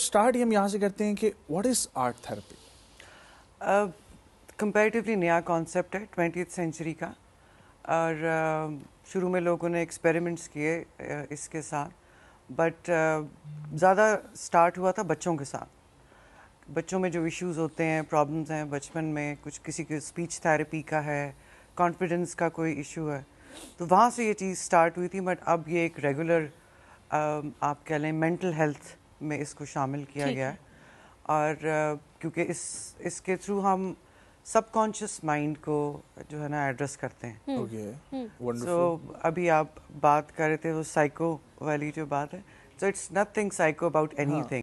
Start हम यहाँ से करते हैं कि what is art therapy comparatively नया कॉन्सेप्ट है ट्वेंटी सेंचुरी का और uh, शुरू में लोगों ने एक्सपेरिमेंट्स किए uh, इसके साथ बट uh, ज़्यादा स्टार्ट हुआ था बच्चों के साथ बच्चों में जो इश्यूज होते हैं प्रॉब्लम्स हैं बचपन में कुछ किसी के स्पीच थेरेपी का है कॉन्फिडेंस का कोई इशू है तो वहाँ से ये चीज़ स्टार्ट हुई थी बट अब ये एक रेगुलर आप कह लें मेंटल हेल्थ में इसको शामिल किया गया है और क्योंकि इस इसके थ्रू हम सबकॉन्शियस माइंड को जो है ना एड्रेस करते हैं हम्म। ओके हम्म। सो अभी आप बात कर रहे थे वो साइको वाली जो बात है सो तो इट्स नथिंग साइको अबाउट हाँ। एनीथिंग